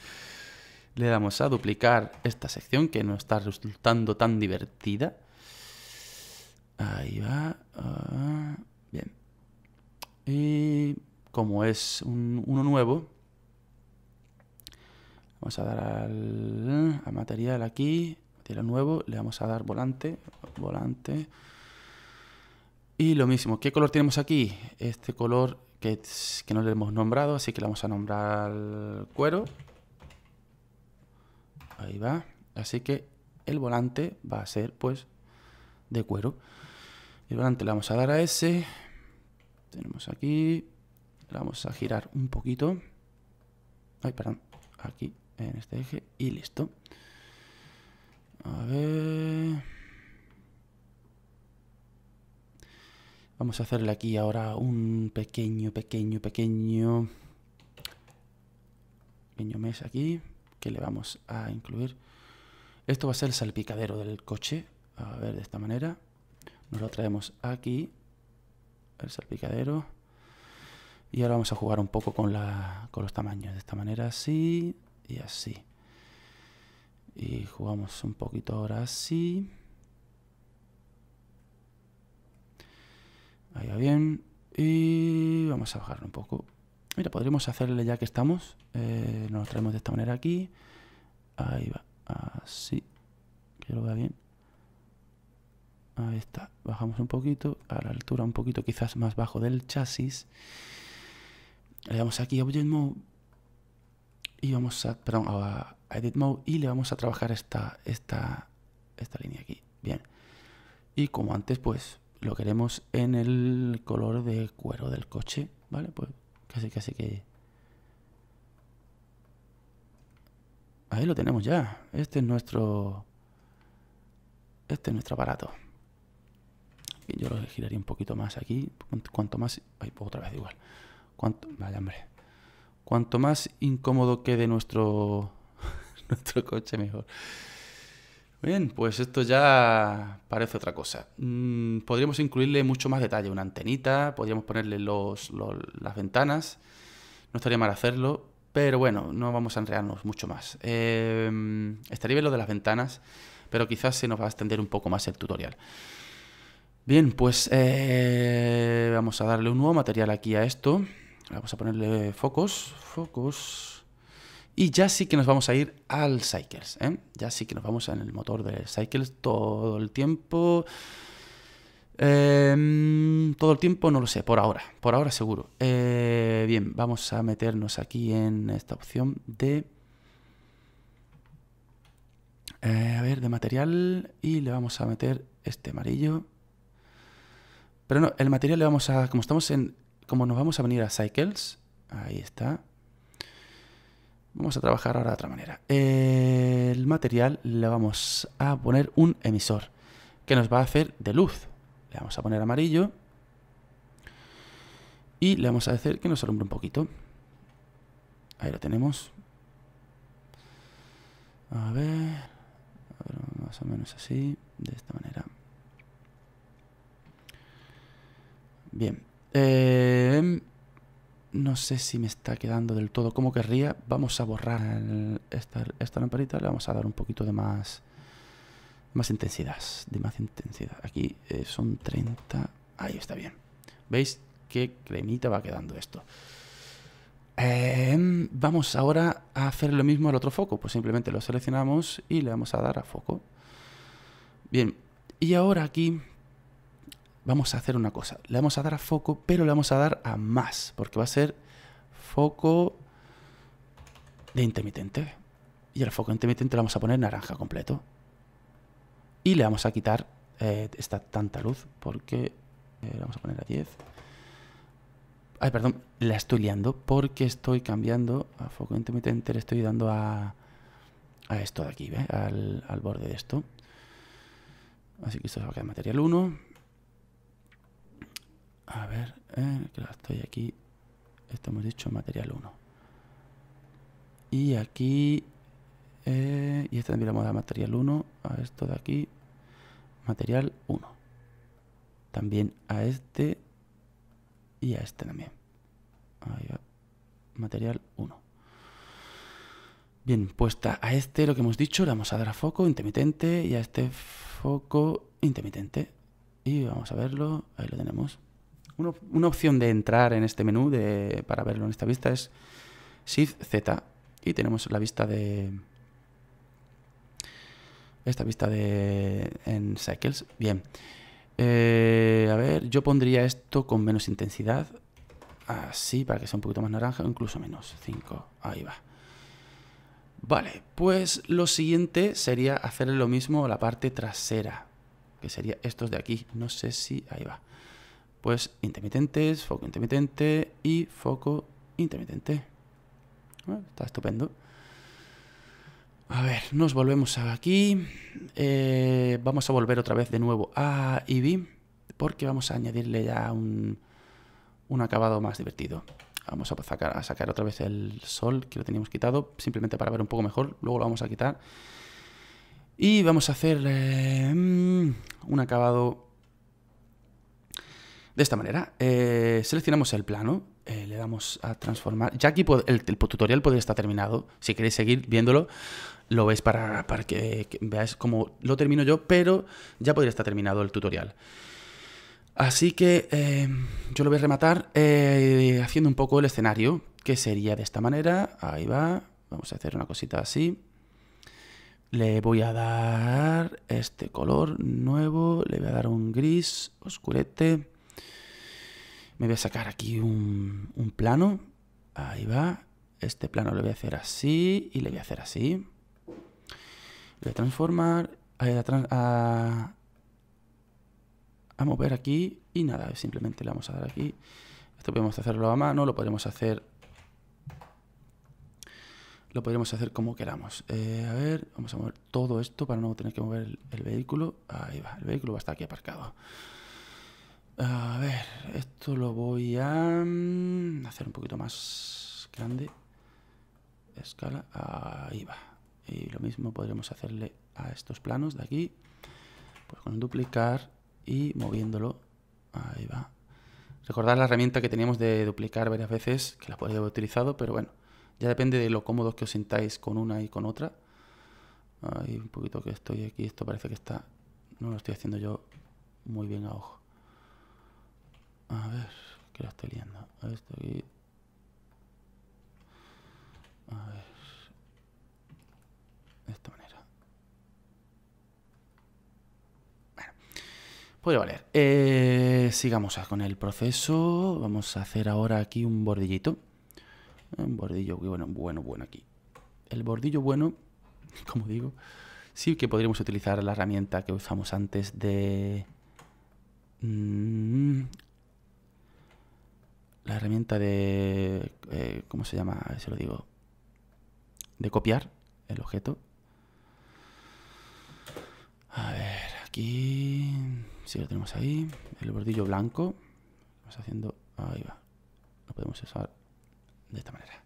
Le damos a duplicar esta sección que no está resultando tan divertida. Ahí va. Ah, bien. Y como es uno nuevo, Vamos a dar al, eh, material aquí, material nuevo, le vamos a dar volante, volante. Y lo mismo, ¿qué color tenemos aquí? Este color que, que no le hemos nombrado, así que le vamos a nombrar cuero. Ahí va. Así que el volante va a ser pues de cuero. El volante le vamos a dar a ese. Tenemos aquí. Le vamos a girar un poquito. Ay, perdón. Aquí en este eje y listo. A ver... Vamos a hacerle aquí ahora un pequeño, pequeño, pequeño... Pequeño mes aquí, que le vamos a incluir. Esto va a ser el salpicadero del coche. A ver, de esta manera. Nos lo traemos aquí. El salpicadero. Y ahora vamos a jugar un poco con, la, con los tamaños. De esta manera, así y así. Y jugamos un poquito ahora así. Ahí va bien. Y vamos a bajarlo un poco. Mira, podríamos hacerle ya que estamos. Eh, nos traemos de esta manera aquí. Ahí va. Así. Que lo vea bien. Ahí está. Bajamos un poquito. A la altura un poquito quizás más bajo del chasis. Le damos aquí a y vamos a, perdón, a Edit Mode y le vamos a trabajar esta, esta, esta línea aquí. Bien. Y como antes, pues lo queremos en el color de cuero del coche, ¿vale? Pues casi, casi que... Ahí lo tenemos ya. Este es nuestro... Este es nuestro aparato. Yo lo giraría un poquito más aquí. Cuanto más... Ay, otra vez igual. Cuanto... vaya hombre. Cuanto más incómodo quede nuestro, nuestro coche, mejor. Bien, pues esto ya parece otra cosa. Mm, podríamos incluirle mucho más detalle, una antenita, podríamos ponerle las ventanas, no estaría mal hacerlo, pero bueno, no vamos a enrearnos mucho más. Eh, estaría bien lo de las ventanas, pero quizás se nos va a extender un poco más el tutorial. Bien, pues eh, vamos a darle un nuevo material aquí a esto. Vamos a ponerle focos, focos. Y ya sí que nos vamos a ir al Cycles. ¿eh? Ya sí que nos vamos en el motor del Cycles todo el tiempo. Em, todo el tiempo no lo sé, por ahora. Por ahora seguro. Eh, bien, vamos a meternos aquí en esta opción de... Eh, a ver, de material. Y le vamos a meter este amarillo. Pero no, el material le vamos a... Como estamos en como nos vamos a venir a Cycles, ahí está. Vamos a trabajar ahora de otra manera. Eh, el material le vamos a poner un emisor que nos va a hacer de luz. Le vamos a poner amarillo y le vamos a decir que nos alumbre un poquito. Ahí lo tenemos. A ver, a ver, más o menos así, de esta manera. Bien, Em, no sé si me está quedando del todo como querría. Vamos a borrar esta, lamparita. Le vamos a dar un poquito de más, más intensidad. De más intensidad. Aquí eh, son 30. Ahí está bien. ¿Veis qué cremita va quedando esto? Em, vamos ahora a hacer lo mismo al otro foco. Pues simplemente lo seleccionamos y le vamos a dar a foco. Bien. Y ahora aquí vamos a hacer una cosa. Le vamos a dar a foco, pero le vamos a dar a más, porque va a ser foco de intermitente. Y el foco intermitente lo vamos a poner naranja completo. Y le vamos a quitar eh, esta tanta luz, porque eh, vamos a poner a 10. Ay, perdón, la estoy liando porque estoy cambiando a foco intermitente, le estoy dando a, a esto de aquí, Al, al borde de esto. Así que esto se va a quedar material 1. A ver, eh, que estoy aquí. Esto hemos dicho material 1. Y aquí... Eh, y este también le vamos a dar material 1. A esto de aquí. Material 1. También a este. Y a este también. Ahí va. Material 1. Bien, puesta a este lo que hemos dicho, le vamos a dar a foco intermitente y a este foco intermitente. Y vamos a verlo, ahí lo tenemos. Una, opción de entrar en este menú para verlo en esta vista es Shift Z y tenemos la vista de esta vista de en cycles bien eh, a ver yo pondría esto con menos intensidad así para que sea un poquito más naranja incluso menos 5 ahí va vale pues lo siguiente sería hacerle lo mismo a la parte trasera que sería estos de aquí no sé si ahí va pues intermitentes, foco intermitente y foco intermitente. está estupendo. A ver, nos volvemos aquí. Eh, vamos a volver otra vez de nuevo a Eevee. porque vamos a añadirle ya un, un acabado más divertido. Vamos a sacar, a sacar otra vez el sol que lo teníamos quitado, simplemente para ver un poco mejor. Luego lo vamos a quitar. Y vamos a hacer eh, mm, un acabado de esta manera, eh, seleccionamos el plano, eh, le damos a transformar. Ya aquí el, tutorial podría estar terminado. Si queréis seguir viéndolo, lo veis para, que, veáis cómo lo termino yo, pero ya podría estar terminado el tutorial. Así que eh, yo lo voy a rematar haciendo un poco el escenario, que sería de esta manera. Ahí va. Vamos a hacer una cosita así. Le voy a dar este color nuevo, le voy a dar un gris oscurete me voy a sacar aquí un, plano. Ahí va. Este plano lo voy a hacer así y le voy a hacer así. Le voy a transformar, a, a, a mover aquí y nada, simplemente le vamos a dar aquí. Esto podemos hacerlo a mano, lo podemos hacer lo podremos hacer como queramos. Eh, a ver, vamos a mover todo esto para no tener que mover el, el vehículo. Ahí va, el vehículo va a estar aquí aparcado. A ver, esto lo voy a mm, hacer un poquito más grande. Escala, ahí va. Y lo mismo podríamos hacerle a estos planos de aquí. Pues con duplicar y moviéndolo. Ahí va. Recordad la herramienta que teníamos de duplicar varias veces, que la podéis haber utilizado, pero bueno, ya depende de lo cómodos que os sintáis con una y con otra. Hay un poquito que estoy aquí, esto parece que está... No lo estoy haciendo yo muy bien a ojo. A ver, que la estoy liando. A ver, esto aquí. A ver. De esta manera. Bueno. Pues valer. Eh, sigamos con el proceso. Vamos a hacer ahora aquí un bordillito. Un bordillo bueno, bueno, bueno aquí. El bordillo bueno, como digo, sí que podríamos utilizar la herramienta que usamos antes de... Mm, la herramienta de, eh, ¿cómo se llama? se lo digo, de copiar el objeto. A ver, aquí, si sí, lo tenemos ahí, el bordillo blanco, vamos haciendo, ahí va, lo podemos usar de esta manera.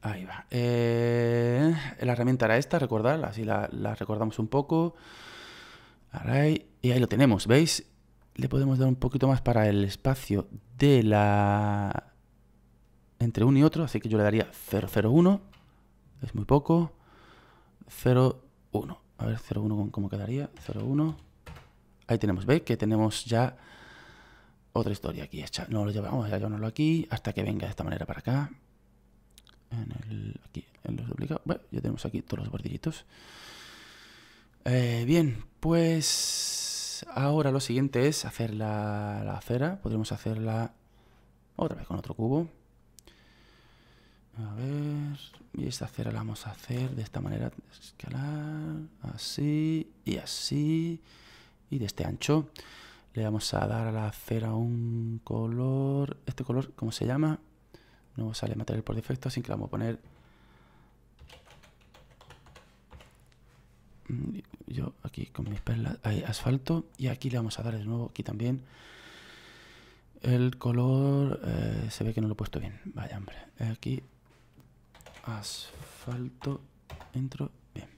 Ahí va. Eh, la herramienta era esta, recordarla así la, recordamos un poco. y ahí lo tenemos, ¿veis? le podemos dar un poquito más para el espacio de la... entre uno y otro, así que yo le daría 001, es muy poco, 01, a ver 01 cómo quedaría, 01, ahí tenemos, ¿veis? Que tenemos ya otra historia aquí hecha, no lo llevamos, ya aquí, hasta que venga de esta manera para acá, en aquí, en los duplicados, bueno, ya tenemos aquí todos los bordillitos. Eh, bien, pues ahora lo siguiente es hacer la, acera. Podríamos hacerla otra vez con otro cubo. A ver, y esta acera la vamos a hacer de esta manera, escalar, así y así, y de este ancho. Le vamos a dar a la acera un color, este color, ¿cómo se llama? No sale material por defecto, así que la vamos a poner Mm, yo aquí con mis perlas, hay asfalto y aquí le vamos a dar de nuevo, aquí también. El color eh, se ve que no lo he puesto bien, vaya hombre. Aquí asfalto, entro, bien.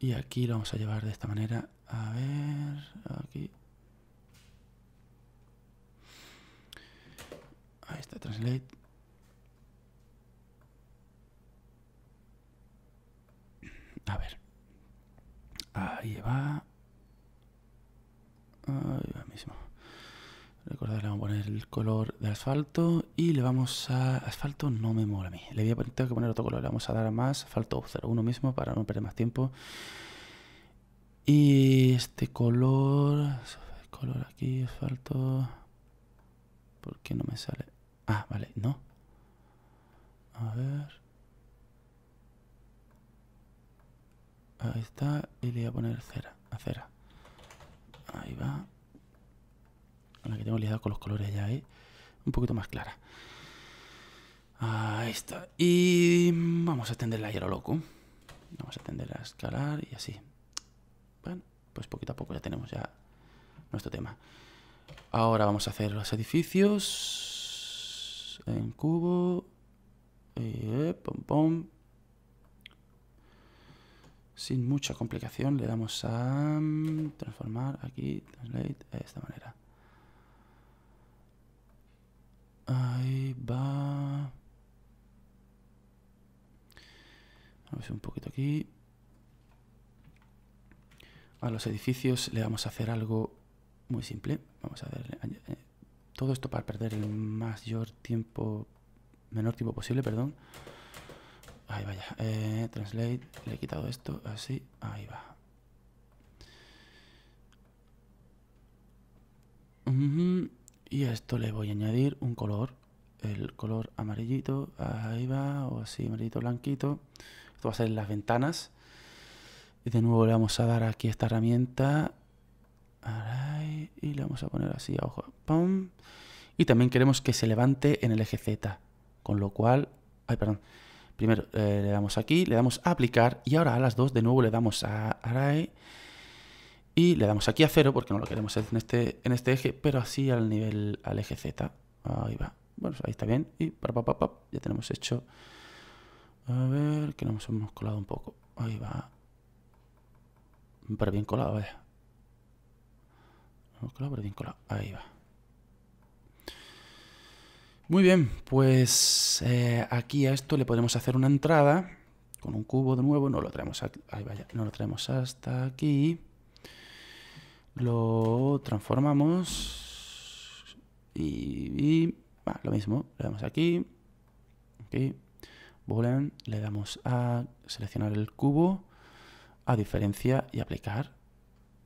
Y aquí lo vamos a llevar de esta manera, a ver, aquí. Ahí está, translate. A ver. Ahí va. Ahí va mismo. Recordar, le vamos a poner el color de asfalto y le vamos a... Asfalto no me mola a mí. Le voy a poner, que poner otro color. Le vamos a dar más asfalto uno mismo para no perder más tiempo. Y este color... Color aquí, asfalto... ¿Por qué no me sale? Ah, vale, no. A ver... Ahí está. Y le voy a poner cera. Acera. Ahí va. La que tengo liada con los colores ya, ¿eh? Un poquito más clara. Ahí está. Y vamos a tenderla a lo loco. Vamos a tender a escalar y así. Bueno, pues poquito a poco ya tenemos ya nuestro tema. Ahora vamos a hacer los edificios en cubo. Y, eh, sin mucha complicación le damos a mm, transformar aquí, translate, de esta manera. Ahí va. Vamos un poquito aquí. A los edificios le vamos a hacer algo muy simple. Vamos a ver eh, eh, todo esto para perder el mayor tiempo, menor tiempo posible, perdón. Ahí vaya. Eh, translate. Le he quitado esto. Así. Ahí va. Y a esto le voy a añadir un color. El color amarillito. Ahí va. O así, amarillito blanquito. Esto va a ser en las ventanas. Y de nuevo le vamos a dar aquí esta herramienta. Y le vamos a poner así a ojo. ¡Pum! Y también queremos que se levante en el eje Z. Con lo cual... Ay, perdón Primero eh, le damos aquí, le damos a aplicar y ahora a las dos de nuevo le damos a Array y le damos aquí a cero porque no lo queremos en este, en este eje, pero así al nivel, al eje Z. Ahí va. Bueno, ahí está bien. Y ya tenemos hecho. A ver, que nos hemos colado un poco. Ahí va. Pero bien colado, vaya. hemos colado, pero bien colado. Ahí va. Muy bien, pues eh, aquí a esto le podemos hacer una entrada con un cubo de nuevo, no lo traemos no lo traemos hasta aquí. Lo transformamos y, lo mismo, le damos aquí, aquí, le damos a seleccionar el cubo, a diferencia y aplicar.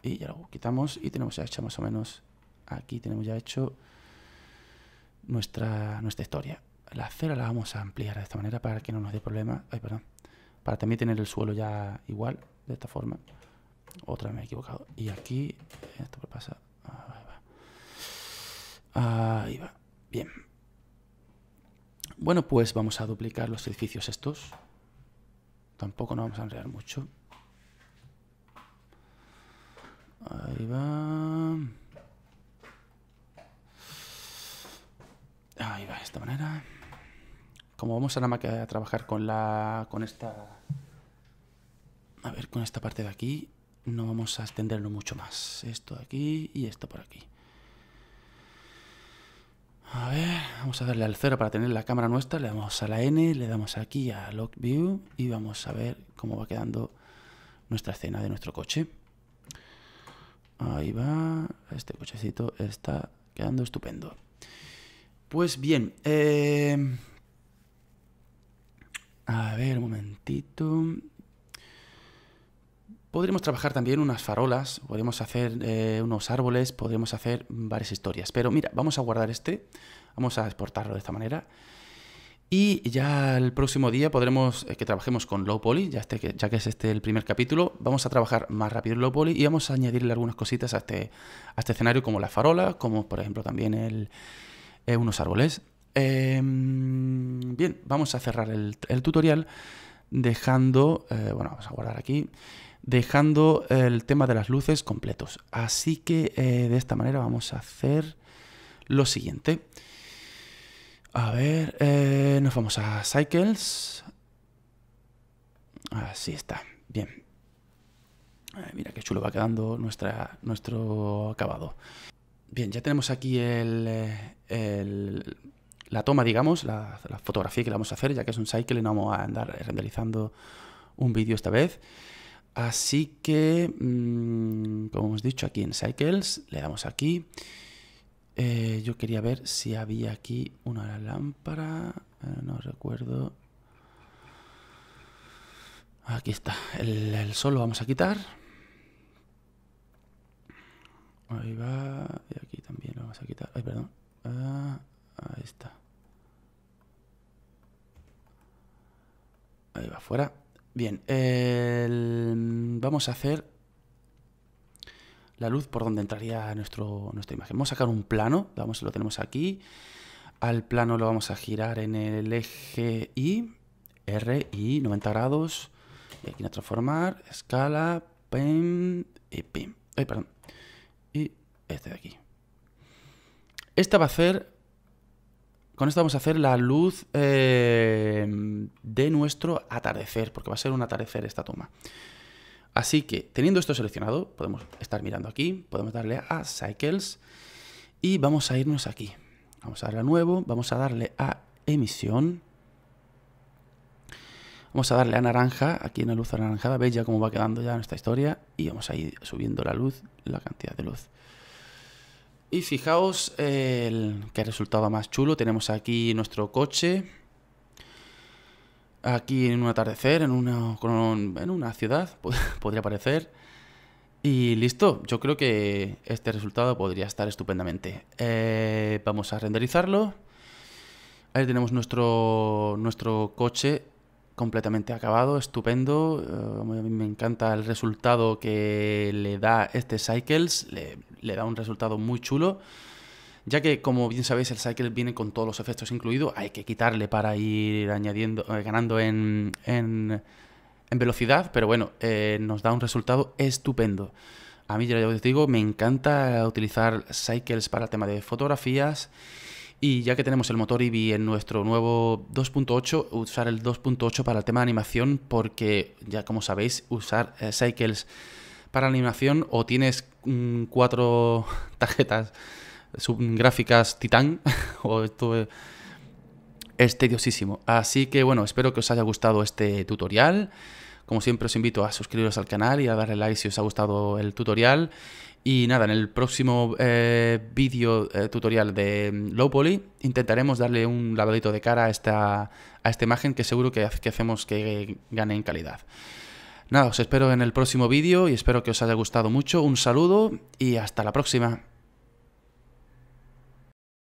Y ya lo quitamos y tenemos ya hecho más o menos, aquí tenemos ya hecho nuestra, nuestra historia. La acera la vamos a ampliar de esta manera para que no nos dé problema. Ay, perdón. Para también tener el suelo ya igual, de esta forma. Otra me he equivocado. Y aquí, esto qué pasa. Ah, ahí va. Ah, ahí va. Bien. Bueno, pues vamos a duplicar los edificios estos. Tampoco nos vamos a enredar mucho. Ahí va. Ahí va, de esta manera. Como vamos ahora a trabajar con la. con esta. A ver, con esta parte de aquí. No vamos a extenderlo mucho más. Esto de aquí y esto por aquí. A ver, vamos a darle al cero para tener la cámara nuestra. Le damos a la N, le damos aquí a Lock View y vamos a ver cómo va quedando nuestra escena de nuestro coche. Ahí va. Este cochecito está quedando estupendo. Pues bien, em, a ver, un momentito. Podremos trabajar también unas farolas, podemos hacer eh, unos árboles, podremos hacer varias historias. Pero mira, vamos a guardar este, vamos a exportarlo de esta manera. Y ya el próximo día podremos eh, que trabajemos con low poly, ya, este, ya que es este el primer capítulo, vamos a trabajar más rápido en low poly y vamos a añadirle algunas cositas a este, a este escenario como las farolas, como por ejemplo también el, eh, unos árboles. Em, bien, vamos a cerrar el, tutorial dejando, eh, bueno, vamos a guardar aquí, dejando el tema de las luces completos. Así que eh, de esta manera vamos a hacer lo siguiente. A ver, nos vamos a Cycles. Así está, bien. Mira qué chulo va quedando nuestro acabado. Bien, ya tenemos aquí eh, la toma, digamos, la, fotografía que vamos a hacer, ya que es un cycle y no vamos a andar renderizando un vídeo esta vez. Así que, mm, como hemos dicho, aquí en Cycles le damos aquí. Eh, yo quería ver si había aquí una lámpara, eh, no recuerdo. Aquí está, el, el sol lo vamos a quitar. Ahí va. Y aquí también lo vamos a quitar. Ay, perdón. Ah, ahí está. Ahí va fuera. Bien. Vamos a hacer la luz por donde entraría nuestro, nuestra imagen. Vamos a sacar un plano. Vamos, lo tenemos aquí. Al plano lo vamos a girar en el eje Y. R, Y, 90 grados. Y aquí a transformar. Escala. Pim. Y pim. Ay, perdón este de aquí. Esta va a hacer... Con esto vamos a hacer la luz eh, de nuestro atardecer, porque va a ser un atardecer esta toma. Así que, teniendo esto seleccionado, podemos estar mirando aquí, podemos darle a Cycles y vamos a irnos aquí. Vamos a darle a nuevo, vamos a darle a emisión. Vamos a darle a naranja, aquí en la luz anaranjada, veis ya cómo va quedando ya nuestra historia y vamos a ir subiendo la luz, la cantidad de luz. Y fijaos el, qué resultado más chulo. Tenemos aquí nuestro coche. Aquí en un atardecer, en una, en una ciudad, podría parecer. Y listo, yo creo que este resultado podría estar estupendamente. Eh, vamos a renderizarlo. Ahí tenemos nuestro, nuestro coche completamente acabado, estupendo. Eh, me encanta el resultado que le da este Cycles, le, da un resultado muy chulo. Ya que, como bien sabéis, el Cycles viene con todos los efectos incluidos, hay que quitarle para ir añadiendo, eh, ganando en, velocidad, pero bueno, eh, nos da un resultado estupendo. A mí, ya os digo, me encanta utilizar Cycles para el tema de fotografías. Y ya que tenemos el motor Eevee en nuestro nuevo 2.8, usar el 2.8 para el tema de animación, porque ya como sabéis, usar eh, Cycles para animación o tienes mm, cuatro tarjetas gráficas Titan o esto... Eh, es tediosísimo. Así que bueno, espero que os haya gustado este tutorial. Como siempre os invito a suscribiros al canal y a darle like si os ha gustado el tutorial. Y nada, en el próximo eh, vídeo eh, tutorial de mm, Low Poly intentaremos darle un lavadito de cara a esta, a esta imagen que seguro que hacemos que gane en calidad. Nada, os espero en el próximo vídeo y espero que os haya gustado mucho. Un saludo y hasta la próxima.